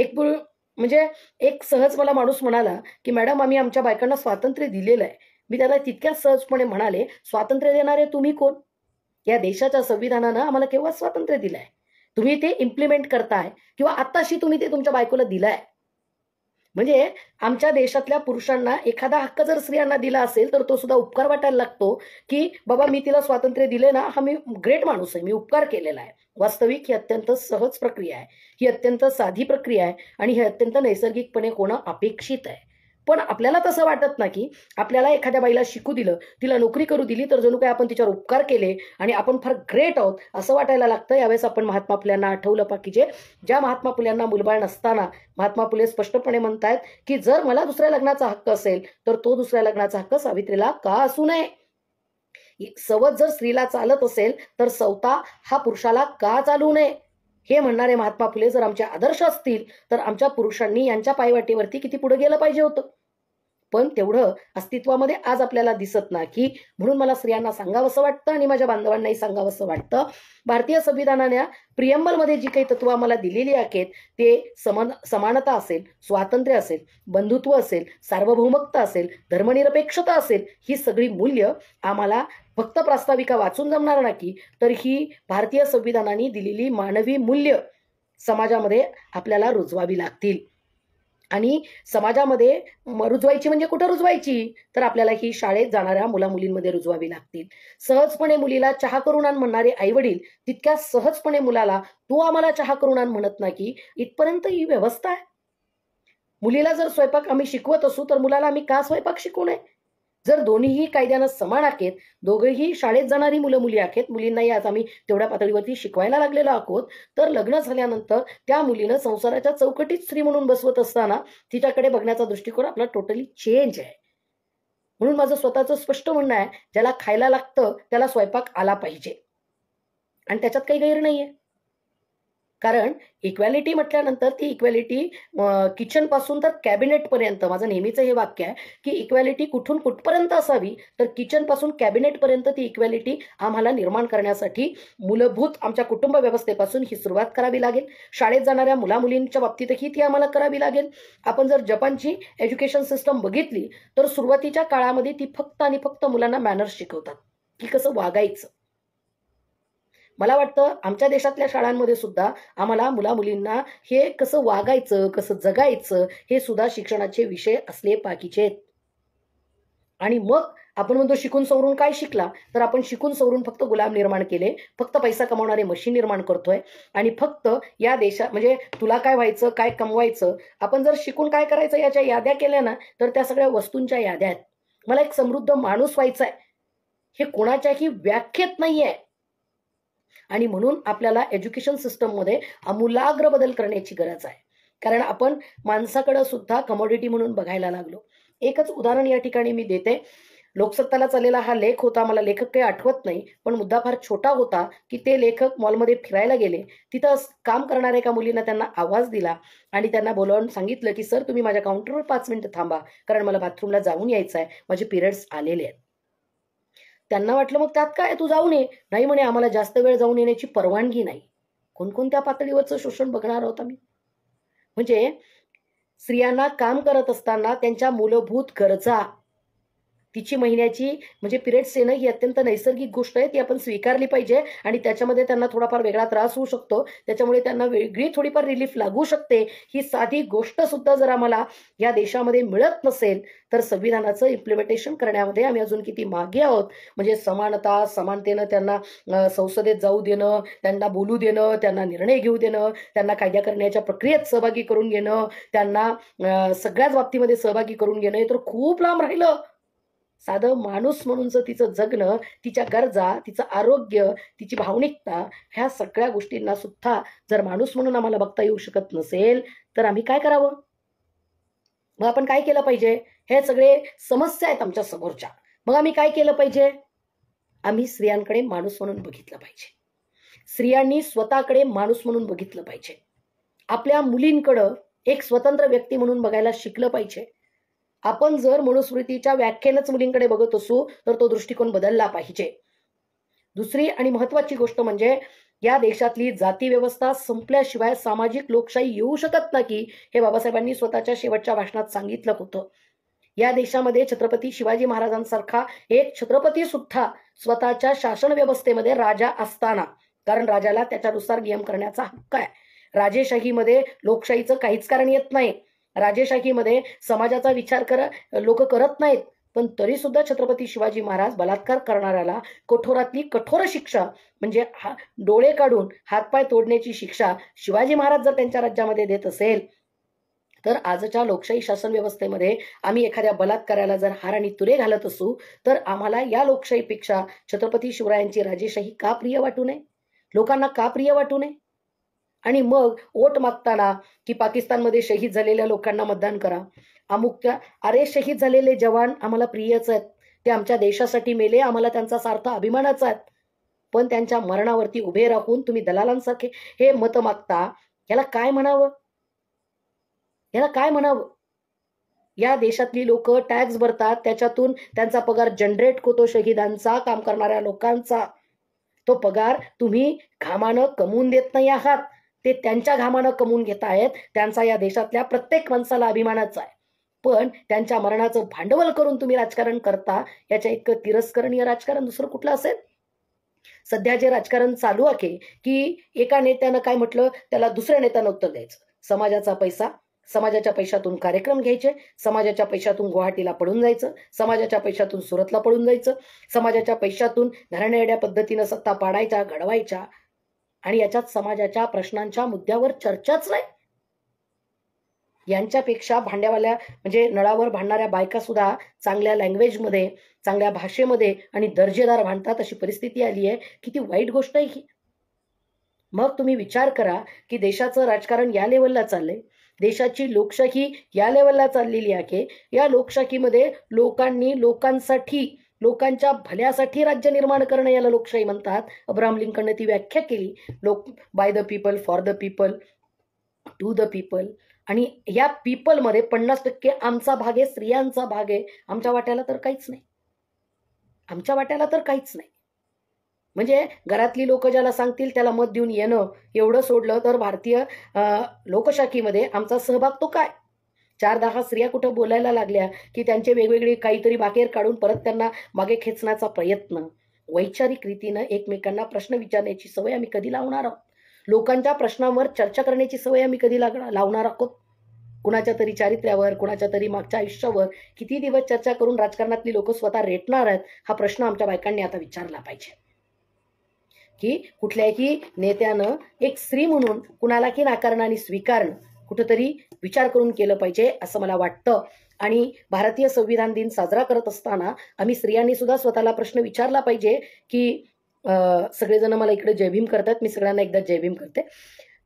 एक म्हणजे एक सहज मला माणूस म्हणाला की मॅडम आम्ही आमच्या बायकांना स्वातंत्र्य दिलेलं आहे मी त्याला तितक्या सहजपणे म्हणाले स्वातंत्र्य देणारे तुम्ही कोण या देशाच्या संविधानानं आम्हाला केव्हा स्वातंत्र्य दिलं आहे तुम्ही ते इम्प्लिमेंट करताय किंवा आताशी तुम्ही ते तुमच्या बायकोला दिलाय म्हणजे आमच्या देशातल्या पुरुषांना एखादा हक्क जर स्त्रियांना दिला असेल तर तो सुद्धा उपकार वाटायला लागतो की बाबा मी तिला स्वातंत्र्य दिले ना हा मी ग्रेट माणूस आहे मी उपकार केलेला आहे वास्तविक ही अत्यंत सहज प्रक्रिया आहे ही अत्यंत साधी प्रक्रिया आहे आणि हे अत्यंत नैसर्गिकपणे होणं अपेक्षित आहे पण आपल्याला तसं वाटत नाही की आपल्याला एखाद्या बाईला शिकू दिलं तिला नोकरी करू दिली तर जणू काय आपण तिच्यावर उपकार केले आणि आपण फार ग्रेट आहोत असं वाटायला लागतं यावेळेस आपण महात्मा फुल्यांना आठवलं पाहिजे ज्या महात्मा फुल्यांना मुलबाळ नसताना महात्मा फुले स्पष्टपणे म्हणतायत की जर मला दुसऱ्या लग्नाचा हक्क असेल तर तो दुसऱ्या लग्नाचा हक्क सावित्रीला का असू नये सवत जर स्त्रीला चालत असेल तर सवता हा पुरुषाला का चालू नये हे म्हणणारे महात्मा फुले जर आमचे आदर्श असतील तर आमच्या पुरुषांनी यांच्या पायवाटीवरती किती पुढे गेलं पाहिजे होतं पण तेवढं अस्तित्वामध्ये आज आपल्याला दिसत नाही की म्हणून मला स्त्रियांना असं वाटतं आणि माझ्या बांधवांनाही असं वाटतं भारतीय संविधानाने प्रियंबलमध्ये जी काही तत्व आम्हाला दिलेली आहेत ते समान समानता असेल स्वातंत्र्य असेल बंधुत्व असेल सार्वभौमकता असेल धर्मनिरपेक्षता असेल ही सगळी मूल्य आम्हाला फक्त प्रास्ताविका वाचून जमणार नाही की तर ही भारतीय संविधानाने दिलेली मानवी मूल्य समाजामध्ये आपल्याला रुजवावी लागतील आणि समाजामध्ये रुजवायची म्हणजे कुठं रुजवायची तर आपल्याला ही शाळेत जाणाऱ्या मुलामुलींमध्ये रुजवावी लागतील सहजपणे मुलीला चहा करून आण म्हणणारे आईवडील तितक्या सहजपणे मुलाला तू आम्हाला चहा करून आण म्हणत नाही इथपर्यंत ही व्यवस्था आहे मुलीला जर स्वयंपाक आम्ही शिकवत असू तर मुलाला आम्ही का स्वयंपाक शिकू नये जर दोन्हीही कायद्यानं समान आखेत दोघेही शाळेत जाणारी मुलं मुली आहेत मुलींनाही आज आम्ही तेवढ्या पातळीवरती शिकवायला लागलेलो आहोत तर लग्न झाल्यानंतर त्या मुलीनं संसाराच्या चौकटीत स्त्री म्हणून बसवत असताना तिच्याकडे बघण्याचा दृष्टिकोन आपला टोटली चेंज आहे म्हणून माझं स्वतःचं स्पष्ट म्हणणं आहे ज्याला खायला लागतं त्याला स्वयंपाक आला पाहिजे आणि त्याच्यात काही गैर नाहीये कारण इक्वॅलिटी म्हटल्यानंतर ती इक्वॅलिटी किचनपासून तर कॅबिनेटपर्यंत माझं नेहमीचं हे वाक्य आहे की इक्वॅलिटी कुठून कुठपर्यंत असावी तर किचनपासून कॅबिनेटपर्यंत ती इक्वॅलिटी आम्हाला निर्माण करण्यासाठी मूलभूत आमच्या कुटुंब व्यवस्थेपासून ही सुरुवात करावी लागेल शाळेत जाणाऱ्या मुलामुलींच्या बाबतीतही ती आम्हाला करावी लागेल आपण जर जपानची एज्युकेशन सिस्टम बघितली तर सुरुवातीच्या काळामध्ये ती फक्त आणि फक्त मुलांना मॅनर्स शिकवतात की कसं वागायचं मला वाटतं आमच्या देशातल्या शाळांमध्ये सुद्धा आम्हाला मुला मुलींना हे कसं वागायचं कसं जगायचं हे सुद्धा शिक्षणाचे विषय असले बाकीचे आणि मग आपण म्हणतो शिकून सवरून काय शिकला तर आपण शिकून सवरून फक्त गुलाम निर्माण केले फक्त पैसा कमावणारे मशीन निर्माण करतोय आणि फक्त या देशा म्हणजे तुला काय व्हायचं काय कमवायचं आपण जर शिकून काय करायचं याच्या याद्या केल्या ना तर त्या सगळ्या वस्तूंच्या याद्या आहेत मला एक समृद्ध माणूस व्हायचा आहे हे कोणाच्याही व्याख्येत नाही आहे आणि म्हणून आपल्याला एज्युकेशन मध्ये आमूलाग्र बदल करण्याची गरज आहे कारण आपण माणसाकडे सुद्धा कमोडिटी म्हणून बघायला लागलो एकच उदाहरण या ठिकाणी मी देते लोकसत्ताला चाललेला हा लेख होता मला लेखक काही आठवत नाही पण मुद्दा फार छोटा होता की ते लेखक मॉलमध्ये फिरायला गेले तिथं काम करणाऱ्या एका मुलींना त्यांना आवाज दिला आणि त्यांना बोलावून सांगितलं की सर तुम्ही माझ्या काउंटरवर पाच मिनिटं थांबा कारण मला बाथरूमला जाऊन यायचं आहे माझे पिरियड्स आलेले आहेत त्यांना वाटलं मग त्यात काय तू जाऊन ये नाही म्हणे आम्हाला जास्त वेळ जाऊन येण्याची परवानगी नाही कोणकोणत्या पातळीवरचं शोषण बघणार आहोत आम्ही म्हणजे स्त्रियांना काम करत असताना त्यांच्या मूलभूत गरजा तिची महिन्याची म्हणजे पिरियड्स येणं ही अत्यंत नैसर्गिक गोष्ट आहे ती आपण स्वीकारली पाहिजे आणि त्याच्यामध्ये त्यांना थोडाफार वेगळा त्रास होऊ शकतो त्याच्यामुळे त्यांना वेगळी थोडीफार रिलीफ लागू शकते ही साधी गोष्ट सुद्धा जर आम्हाला या देशामध्ये मिळत नसेल तर संविधानाचं इम्प्लिमेंटेशन करण्यामध्ये आम्ही अजून किती मागे आहोत म्हणजे समानता समानतेनं त्यांना संसदेत जाऊ देणं त्यांना बोलू देणं त्यांना निर्णय घेऊ देणं त्यांना कायद्या करण्याच्या प्रक्रियेत सहभागी करून घेणं त्यांना सगळ्याच बाबतीमध्ये सहभागी करून घेणं हे तर खूप लांब राहिलं साधं माणूस म्हणूनचं तिचं जगणं तिच्या गरजा तिचं आरोग्य तिची भावनिकता ह्या सगळ्या गोष्टींना सुद्धा जर माणूस म्हणून आम्हाला बघता येऊ शकत नसेल तर आम्ही काय करावं मग आपण काय केलं पाहिजे हे सगळे समस्या आहेत आमच्या समोरच्या मग आम्ही काय केलं पाहिजे आम्ही स्त्रियांकडे माणूस म्हणून बघितलं पाहिजे स्त्रियांनी स्वतःकडे माणूस म्हणून बघितलं पाहिजे आपल्या मुलींकडं एक स्वतंत्र व्यक्ती म्हणून बघायला शिकलं पाहिजे आपण जर मनुस्मृतीच्या व्याख्यानच मुलींकडे बघत असू तर तो दृष्टिकोन बदलला पाहिजे दुसरी आणि महत्वाची गोष्ट म्हणजे या देशातली जाती व्यवस्था संपल्याशिवाय सामाजिक लोकशाही येऊ शकत नाही हे बाबासाहेबांनी स्वतःच्या शेवटच्या भाषणात सांगितलं होतं या देशामध्ये छत्रपती शिवाजी महाराजांसारखा एक छत्रपती सुद्धा स्वतःच्या शासन व्यवस्थेमध्ये राजा असताना कारण राजाला त्याच्यानुसार नियम करण्याचा हक्क आहे राजेशाहीमध्ये लोकशाहीचं काहीच कारण येत नाही राजेशाहीमध्ये समाजाचा विचार कर लोक करत नाहीत पण तरी सुद्धा छत्रपती शिवाजी महाराज बलात्कार करणाऱ्याला कठोरातली कठोर शिक्षा म्हणजे हा डोळे काढून हातपाय तोडण्याची शिक्षा शिवाजी महाराज जर त्यांच्या राज्यामध्ये देत असेल तर आजच्या लोकशाही शासन व्यवस्थेमध्ये आम्ही एखाद्या बलात्काराला जर हार आणि तुरे घालत असू तर आम्हाला या लोकशाहीपेक्षा छत्रपती शिवरायांची राजेशाही का प्रिय वाटू नये लोकांना का प्रिय वाटू नये आणि मग वोट मागताना की पाकिस्तानमध्ये शहीद झालेल्या लोकांना मतदान करा अमुक अरे शहीद झालेले जवान आम्हाला प्रियच आहेत ते आमच्या देशासाठी मेले आम्हाला त्यांचा सार्थ अभिमानाचा आहेत पण त्यांच्या मरणावरती उभे राहून तुम्ही दलालांसारखे हे मत मागता याला काय म्हणावं याला काय म्हणावं या देशातली लोक टॅक्स भरतात त्याच्यातून त्यांचा पगार जनरेट होतो शहीदांचा काम करणाऱ्या लोकांचा तो पगार तुम्ही घामानं कमवून देत नाही आहात ते त्यांच्या घामानं कमवून घेत आहेत त्यांचा या देशातल्या प्रत्येक माणसाला अभिमानाचा आहे पण त्यांच्या मरणाचं भांडवल करून तुम्ही राजकारण करता याच्या एक तिरस्करणीय राजकारण दुसरं कुठलं असेल सध्या जे राजकारण चालू आहे की एका नेत्यानं काय म्हटलं त्याला दुसऱ्या नेत्यानं उत्तर द्यायचं समाजाचा पैसा समाजाच्या पैशातून कार्यक्रम घ्यायचे समाजाच्या पैशातून गुवाहाटीला पडून जायचं समाजाच्या पैशातून सुरतला पडून जायचं समाजाच्या पैशातून धरणेड्या पद्धतीनं सत्ता पाडायच्या घडवायच्या आणि याच्यात समाजाच्या प्रश्नांच्या मुद्द्यावर चर्चाच नाही यांच्यापेक्षा भांड्यावाल्या म्हणजे नळावर भांडणाऱ्या बायका सुद्धा चांगल्या लँग्वेजमध्ये चांगल्या भाषेमध्ये आणि दर्जेदार भांडतात अशी परिस्थिती आली आहे किती वाईट गोष्ट आहे ही मग तुम्ही विचार करा की देशाचं राजकारण या लेवलला चाललंय देशाची लोकशाही या लेवलला चाललेली आहे या लोकशाहीमध्ये लोकांनी लोकांसाठी लोकांच्या भल्यासाठी राज्य निर्माण करणं याला लोकशाही म्हणतात अब्राहम लिंकनने ती व्याख्या केली लोक by the people for the people to the people आणि या पीपलमध्ये पन्नास टक्के आमचा भाग आहे स्त्रियांचा भाग आहे आमच्या वाट्याला तर काहीच नाही आमच्या वाट्याला तर काहीच नाही म्हणजे घरातली लोक ज्याला सांगतील त्याला मत देऊन येणं एवढं सोडलं तर भारतीय लोकशाहीमध्ये आमचा सहभाग तो काय चार दहा स्त्रिया कुठं बोलायला लागल्या की त्यांचे वेगवेगळे काहीतरी बाकेर काढून परत त्यांना मागे खेचण्याचा प्रयत्न वैचारिक रीतीनं एकमेकांना प्रश्न विचारण्याची सवय आम्ही कधी लावणार आहोत लोकांच्या प्रश्नांवर चर्चा करण्याची सवय आम्ही कधी लाग लावणार आहोत कुणाच्या तरी चारित्र्यावर कुणाच्या तरी मागच्या आयुष्यावर किती दिवस चर्चा करून राजकारणातली लोक स्वतः रेटणार आहेत हा प्रश्न आमच्या बायकांनी आता विचारला पाहिजे की कुठल्याही नेत्यानं एक स्त्री म्हणून कुणाला की नाकारणं आणि स्वीकारणं कुठंतरी विचार करून केलं पाहिजे असं मला वाटतं आणि भारतीय संविधान दिन साजरा करत असताना आम्ही स्त्रियांनी सुद्धा स्वतःला प्रश्न विचारला पाहिजे की सगळेजण मला इकडे जयभीम करतात मी सगळ्यांना एकदा जयभीम करते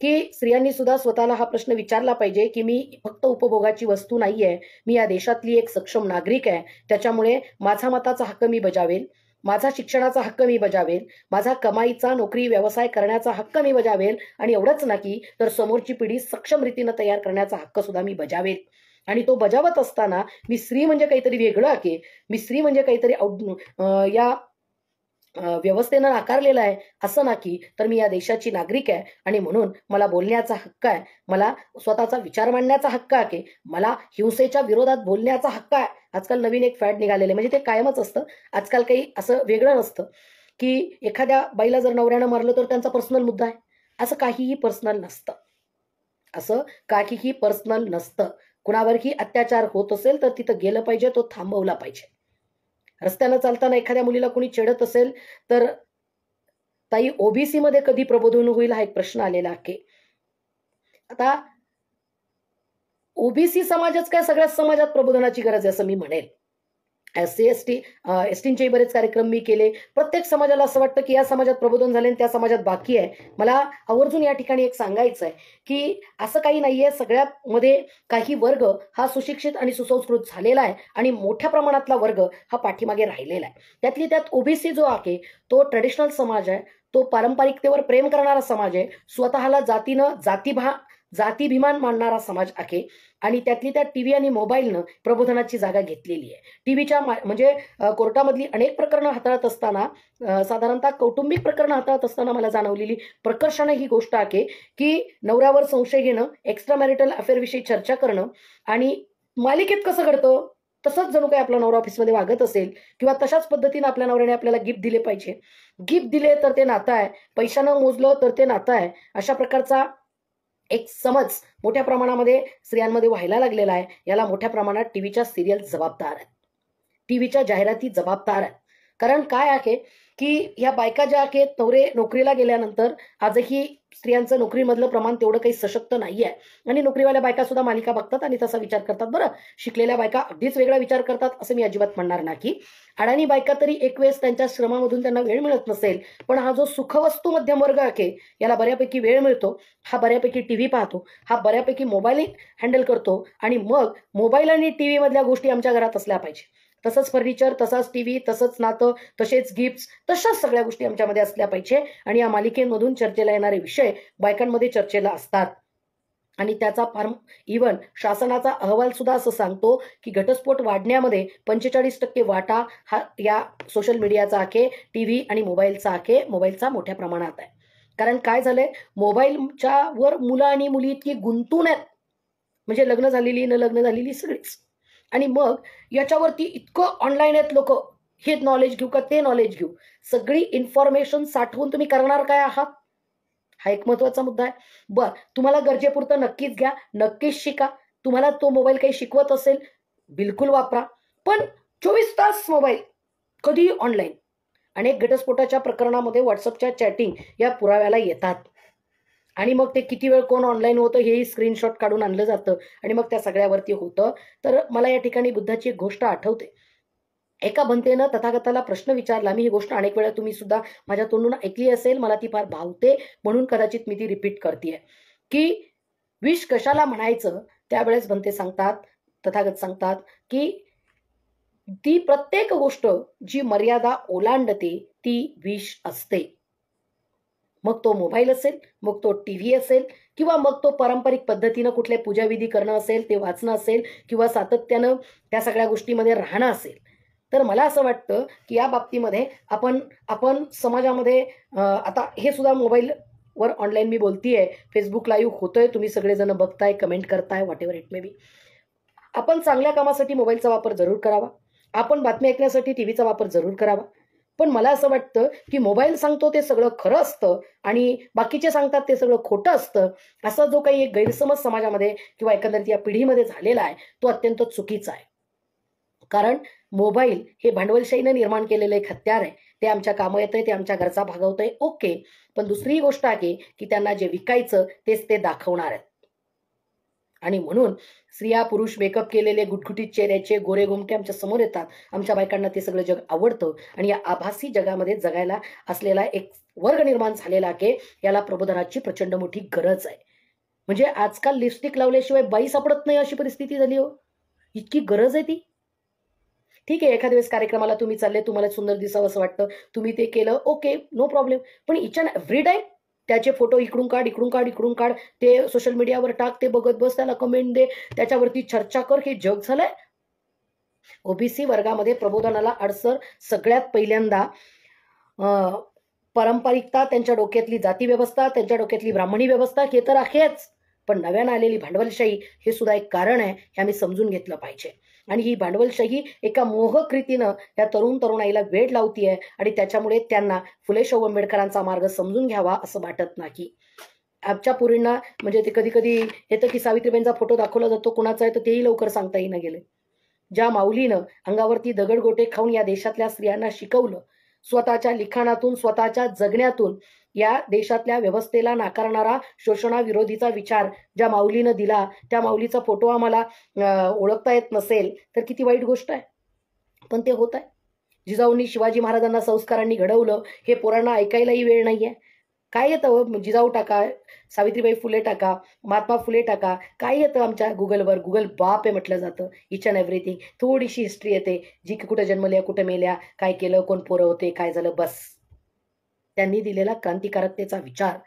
की स्त्रियांनी सुद्धा स्वतःला हा प्रश्न विचारला पाहिजे की मी फक्त उपभोगाची वस्तू नाही आहे मी या देशातली एक सक्षम नागरिक आहे त्याच्यामुळे माझा मताचा हक्क मी बजावेल माझा शिक्षणाचा हक्क मी बजावेल माझा कमाईचा नोकरी व्यवसाय करण्याचा हक्क मी बजावेल आणि एवढंच नाही तर समोरची पिढी सक्षम रीतीनं तयार करण्याचा हक्क सुद्धा मी बजावेल आणि तो बजावत असताना मी स्त्री म्हणजे काहीतरी वेगळं आहे मी स्त्री म्हणजे काहीतरी या व्यवस्थेनं नाकारलेलं आहे असं ना की तर मी या देशाची नागरिक आहे आणि म्हणून मला बोलण्याचा हक्क आहे मला स्वतःचा विचार मांडण्याचा हक्क आहे की मला हिंसेच्या विरोधात बोलण्याचा हक्क आहे आजकाल नवीन एक फॅड निघालेले म्हणजे ते कायमच असतं आजकाल काही असं वेगळं नसतं की एखाद्या बाईला जर नवऱ्यानं मारलं तर त्यांचा पर्सनल मुद्दा आहे असं काहीही पर्सनल नसतं असं काहीही पर्सनल नसतं कुणावरही अत्याचार होत असेल तर तिथं गेलं पाहिजे तो थांबवला पाहिजे रस्त्यानं चालताना एखाद्या मुलीला कोणी चेड़त असेल तर ताई ओबीसी मध्ये कधी प्रबोधन होईल हा एक प्रश्न आलेला आहे आता ओबीसी समाजच काय सगळ्या समाजात प्रबोधनाची गरज आहे असं मी म्हणेल S C S T S टींचेही बरेच कार्यक्रम मी केले प्रत्येक समाजाला असं वाटतं की या समाजात प्रबोधन झाले आणि त्या समाजात बाकी आहे मला आवर्जून या ठिकाणी एक सांगायचं आहे की असं काही नाही आहे सगळ्यामध्ये काही वर्ग हा सुशिक्षित आणि सुसंस्कृत झालेला आहे आणि मोठ्या प्रमाणातला वर्ग हा पाठीमागे राहिलेला आहे त्यातली त्यात ओबीसी जो आहे तो ट्रेडिशनल समाज आहे तो पारंपरिकतेवर प्रेम करणारा समाज आहे स्वतःला जातीनं जातीभा जातीभिमान मानणारा समाज आहे आणि त्यातली त्या टी व्ही आणि मोबाईलनं प्रबोधनाची जागा घेतलेली आहे टी व्हीच्या म्हणजे कोर्टामधली अनेक प्रकरणं हाताळत असताना साधारणतः कौटुंबिक प्रकरणं हाताळत असताना मला जाणवलेली प्रकर्षाने ही गोष्ट आहे की नवऱ्यावर संशय घेणं एक्स्ट्रा मॅरिटल अफेअरविषयी चर्चा करणं आणि मालिकेत कसं घडतं तसंच जणू काही आपला नवरा ऑफिसमध्ये वागत असेल किंवा तशाच पद्धतीनं आपल्या नवऱ्याने आपल्याला गिफ्ट दिले पाहिजे गिफ्ट दिले तर ते नातं आहे पैशानं मोजलं तर ते नातं आहे अशा प्रकारचा एक समज मोठ्या प्रमाणामध्ये स्त्रियांमध्ये व्हायला लागलेला आहे याला मोठ्या प्रमाणात टीव्हीच्या सिरियल जबाबदार आहेत टीव्हीच्या जाहिराती जबाबदार आहेत कारण काय आहे की ह्या बायका ज्या आहेत नवरे नोकरीला गेल्यानंतर आजही स्त्रियांचं नोकरीमधलं प्रमाण तेवढं काही सशक्त नाही आहे आणि नोकरीवाल्या बायका सुद्धा मालिका बघतात आणि तसा विचार करतात बरं शिकलेल्या बायका अगदीच वेगळा विचार करतात असं मी अजिबात म्हणणार नाही अडाणी बायका तरी एक वेळेस त्यांच्या श्रमामधून त्यांना वेळ मिळत नसेल पण हा जो सुखवस्तू मध्यम वर्ग आहे याला बऱ्यापैकी वेळ मिळतो हा बऱ्यापैकी टी पाहतो हा बऱ्यापैकी मोबाईल हँडल करतो आणि मग मोबाईल आणि टी मधल्या गोष्टी आमच्या घरात असल्या पाहिजे तसंच फर्निचर तसाच टीव्ही तसंच नातं तसेच गिफ्ट्स तशाच सगळ्या गोष्टी आमच्यामध्ये असल्या पाहिजे आणि या मालिकेमधून चर्चेला येणारे विषय बायकांमध्ये चर्चेला असतात आणि त्याचा फार इवन शासनाचा अहवाल सुद्धा असं सांगतो की घटस्फोट वाढण्यामध्ये पंचेचाळीस टक्के वाटा हा या सोशल मीडियाचा आखे टीव्ही आणि मोबाईलचा आखे मोबाईलचा मोठ्या प्रमाणात आहे कारण काय झालंय मोबाईलच्या वर मुलं आणि मुली इतकी गुंतून आहेत म्हणजे लग्न झालेली न लग्न झालेली सगळीच आणि मग याच्यावरती इतकं ऑनलाईन आहेत लोक हे नॉलेज घेऊ का ते नॉलेज घेऊ सगळी इन्फॉर्मेशन साठवून तुम्ही करणार काय आहात हा एक महत्वाचा मुद्दा आहे बर तुम्हाला गरजेपुरतं नक्कीच घ्या नक्कीच शिका तुम्हाला तो मोबाईल काही शिकवत असेल बिलकुल वापरा पण चोवीस तास मोबाईल कधीही ऑनलाईन अनेक घटस्फोटाच्या प्रकरणामध्ये व्हॉट्सअपच्या चॅटिंग या पुराव्याला येतात आणि मग ते किती वेळ कोण ऑनलाईन होतं हेही स्क्रीनशॉट काढून आणलं जातं आणि मग त्या सगळ्यावरती होतं तर मला या ठिकाणी बुद्धाची एक गोष्ट आठवते एका भंतेनं तथागताला प्रश्न विचारला मी ही गोष्ट अनेक वेळा तुम्ही सुद्धा माझ्या तोंडून ऐकली असेल मला ती फार भावते म्हणून कदाचित मी ती रिपीट करते की विष कशाला म्हणायचं त्यावेळेस भंते सांगतात तथागत सांगतात की ती प्रत्येक गोष्ट जी मर्यादा ओलांडते ती विष असते मग तो मोबाईल असेल मग तो टी व्ही असेल किंवा मग तो पारंपरिक पद्धतीनं कुठल्या पूजाविधी करणं असेल ते वाचणं असेल किंवा सातत्यानं त्या सगळ्या गोष्टीमध्ये राहणं असेल तर मला असं वाटतं की या बाबतीमध्ये आपण आपण समाजामध्ये आता हे सुद्धा मोबाईलवर ऑनलाईन मी आहे फेसबुक लाईव्ह होतोय तुम्ही सगळेजण बघताय कमेंट करताय whatever it may be आपण चांगल्या कामासाठी मोबाईलचा वापर जरूर करावा आपण बातम्या ऐकण्यासाठी टी व्हीचा वापर जरूर करावा पण मला असं वाटतं की मोबाईल सांगतो ते सगळं खरं असतं आणि बाकीचे सांगतात ते सगळं खोटं असतं असा जो काही एक गैरसमज समाजामध्ये किंवा एकंदरीत या पिढीमध्ये झालेला आहे तो अत्यंत चुकीचा आहे कारण मोबाईल हे भांडवलशाहीनं निर्माण केलेलं एक हत्यार आहे ते आमच्या कामं येतंय ते आमच्या घरचा भागवतंय ओके पण दुसरी गोष्ट आहे की त्यांना जे विकायचं तेच ते दाखवणार आहेत आणि म्हणून स्त्रिया पुरुष मेकअप केलेले गुटगुटीत चेहऱ्याचे गोरे गोमटे आमच्या समोर येतात आमच्या बायकांना ते सगळं जग आवडतं आणि या आभासी जगामध्ये जगायला असलेला एक वर्ग निर्माण झालेला आहे याला प्रबोधनाची प्रचंड मोठी गरज आहे म्हणजे आजकाल लिपस्टिक लावल्याशिवाय बाई सापडत नाही अशी परिस्थिती झाली हो इतकी गरज आहे ती ठीक आहे एखाद्या वेळेस कार्यक्रमाला तुम्ही चालले तुम्हाला सुंदर दिसावं असं वाटतं तुम्ही ते केलं ओके नो प्रॉब्लेम पण इच अँड एव्हरी टाईम त्याचे फोटो इकडून काढ इकडून काढ इकडून काढ ते सोशल मीडियावर टाक ते बघत बस त्याला कमेंट दे त्याच्यावरती चर्चा कर हे जग झालंय ओबीसी वर्गामध्ये प्रबोधनाला अडसर सगळ्यात पहिल्यांदा पारंपरिकता त्यांच्या डोक्यातली जाती व्यवस्था त्यांच्या डोक्यातली ब्राह्मणी व्यवस्था हे तर आहेच पण नव्यानं आलेली भांडवलशाही हे सुद्धा एक कारण आहे हे आम्ही समजून घेतलं पाहिजे आणि ही भांडवलशाही एका मोहक रीतीनं या तरुण तरुणाईला वेळ लावतीये आणि त्याच्यामुळे त्यांना फुले शाहू आंबेडकरांचा मार्ग समजून घ्यावा असं वाटत नाही आमच्या पुरींना म्हणजे ते कधी कधी येतं की सावित्रीबाईंचा फोटो दाखवला जातो कुणाचा आहे तर तेही लवकर सांगता येईना गेले ज्या माऊलीनं अंगावरती दगड गोटे खाऊन या देशातल्या स्त्रियांना शिकवलं स्वतःच्या लिखाणातून स्वतःच्या जगण्यातून या देशातल्या व्यवस्थेला नाकारणारा शोषणाविरोधीचा विचार ज्या माऊलीनं दिला त्या माऊलीचा फोटो आम्हाला ओळखता येत नसेल तर किती वाईट गोष्ट आहे पण ते होत आहे जिजाऊंनी शिवाजी महाराजांना संस्कारांनी घडवलं हे पोरांना ऐकायलाही वेळ नाही आहे काय येतं हो? जिजाऊ टाका सावित्रीबाई फुले टाका महात्मा फुले टाका काय येतं आमच्या गुगलवर गुगल बाप आहे म्हटलं जातं इच अँड एव्हरीथिंग थोडीशी हिस्ट्री येते जी की कुठं जन्मल्या कुठं मेल्या काय केलं कोण पोरं होते काय झालं बस त्यांनी दिलेला क्रांतिकारकतेचा विचार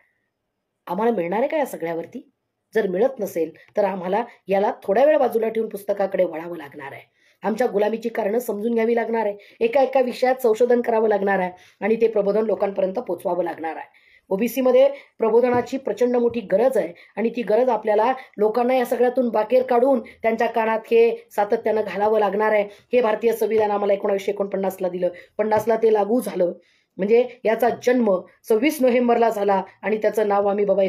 आम्हाला मिळणार आहे का या सगळ्यावरती जर मिळत नसेल तर आम्हाला याला थोड्या वेळ बाजूला ठेवून पुस्तकाकडे वळावं लागणार आहे आमच्या गुलामीची कारणं समजून घ्यावी लागणार आहे एका एका विषयात संशोधन करावं लागणार आहे आणि ते प्रबोधन लोकांपर्यंत पोचवावं लागणार आहे ओबीसीमध्ये प्रबोधनाची प्रचंड मोठी गरज आहे आणि ती गरज आपल्याला लोकांना या सगळ्यातून बाहेर काढून त्यांच्या कानात हे सातत्यानं घालावं लागणार आहे हे भारतीय संविधान आम्हाला एकोणावीसशे एकोणपन्नासला दिलं पन्नासला ते लागू झालं म्हणजे याचा जन्म सव्वीस नोव्हेंबरला झाला आणि त्याचं नाव आम्ही बाबा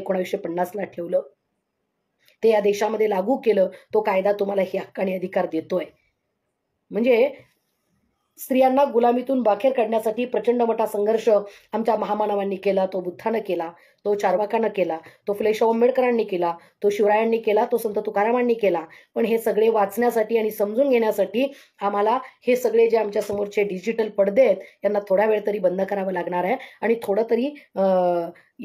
पन्नास ला ठेवलं ते या देशामध्ये लागू केलं तो कायदा तुम्हाला हे आणि अधिकार देतोय म्हणजे स्त्रियांना गुलामीतून बाखेर काढण्यासाठी प्रचंड मोठा संघर्ष आमच्या महामानवांनी केला तो बुद्धानं केला तो चारवाकानं केला तो फुले आंबेडकरांनी केला तो शिवरायांनी केला तो संत तुकारामांनी केला पण हे सगळे वाचण्यासाठी आणि समजून घेण्यासाठी आम्हाला हे सगळे जे आमच्या समोरचे डिजिटल पडदे आहेत त्यांना थोडा वेळ तरी बंद करावं लागणार आहे आणि थोडं तरी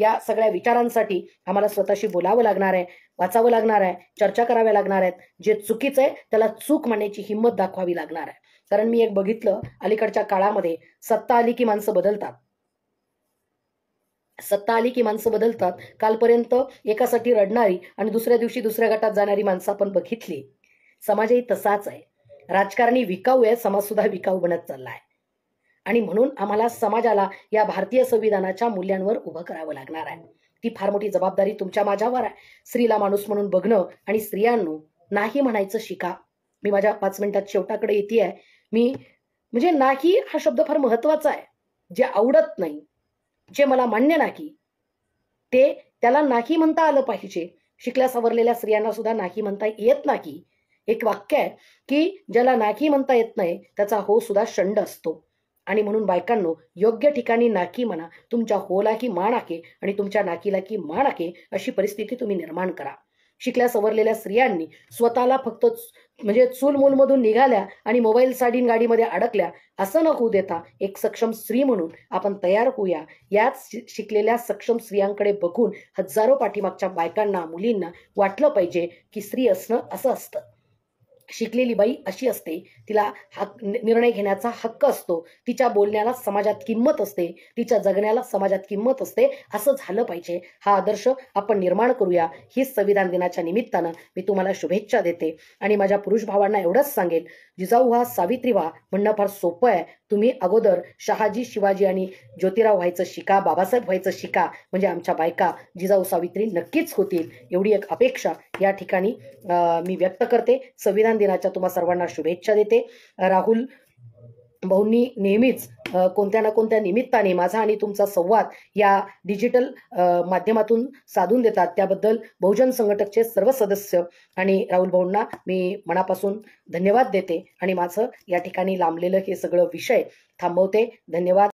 या सगळ्या विचारांसाठी आम्हाला स्वतःशी बोलावं लागणार आहे वाचावं लागणार आहे चर्चा कराव्या लागणार आहेत जे चुकीचं आहे त्याला चूक म्हणण्याची हिंमत दाखवावी लागणार आहे कारण मी एक बघितलं अलीकडच्या काळामध्ये सत्ता आली की माणसं बदलतात सत्ता आली की माणसं बदलतात कालपर्यंत एकासाठी रडणारी आणि दुसऱ्या दिवशी दुसऱ्या गटात जाणारी माणसं आपण बघितली समाजही तसाच आहे राजकारणी विकाऊ आहे सुद्धा विकाऊ बनत चालला आहे आणि म्हणून आम्हाला समाजाला या भारतीय संविधानाच्या मूल्यांवर उभं करावं लागणार आहे ती फार मोठी जबाबदारी तुमच्या माझ्यावर आहे स्त्रीला माणूस म्हणून बघणं आणि स्त्रियांनो नाही म्हणायचं शिका मी माझ्या पाच मिनिटात शेवटाकडे येते आहे मी म्हणजे नाही हा शब्द फार महत्वाचा आहे जे आवडत नाही जे मला मान्य नाही ते त्याला नाही म्हणता आलं पाहिजे शिकल्या सवरलेल्या स्त्रियांना सुद्धा नाही म्हणता येत नाही एक वाक्य आहे की ज्याला नाकी म्हणता येत नाही त्याचा हो सुद्धा शंड असतो आणि म्हणून बायकांनो योग्य ठिकाणी नाकी म्हणा तुमच्या होला की मान आके आणि तुमच्या नाकीला की मान आके अशी परिस्थिती तुम्ही निर्माण करा शिकल्या सवरलेल्या स्त्रियांनी स्वतःला फक्त म्हणजे चूलमूलमधून निघाल्या आणि मोबाईल साडीन गाडीमध्ये अडकल्या असं न होऊ देता एक सक्षम स्त्री म्हणून आपण तयार होऊया याच शिकलेल्या सक्षम स्त्रियांकडे बघून हजारो पाठीमागच्या बायकांना मुलींना वाटलं पाहिजे की स्त्री असणं असं असतं शिकलेली बाई अशी असते तिला हक निर्णय घेण्याचा हक्क असतो तिच्या बोलण्याला समाजात किंमत असते तिच्या जगण्याला समाजात किंमत असते असं झालं पाहिजे हा आदर्श आपण निर्माण करूया ही संविधान दिनाच्या निमित्तानं मी तुम्हाला शुभेच्छा देते आणि माझ्या पुरुष भावांना एवढंच सांगेल जिजाऊ हा सावित्री व्हा म्हणणं फार सोपं आहे तुम्ही अगोदर शहाजी शिवाजी आणि ज्योतिराव व्हायचं शिका बाबासाहेब व्हायचं शिका म्हणजे आमच्या बायका जिजाऊ सावित्री नक्कीच होतील एवढी एक अपेक्षा या ठिकाणी मी व्यक्त करते संविधान दिनाच्या तुम्हा सर्वांना शुभेच्छा देते राहुल भाऊंनी नेहमीच कोणत्या ना कोणत्या निमित्ताने माझा आणि तुमचा संवाद या डिजिटल माध्यमातून साधून देतात त्याबद्दल बहुजन संघटकचे सर्व सदस्य आणि राहुल भाऊंना मी मनापासून धन्यवाद देते आणि माझं या ठिकाणी लांबलेलं हे सगळं विषय थांबवते धन्यवाद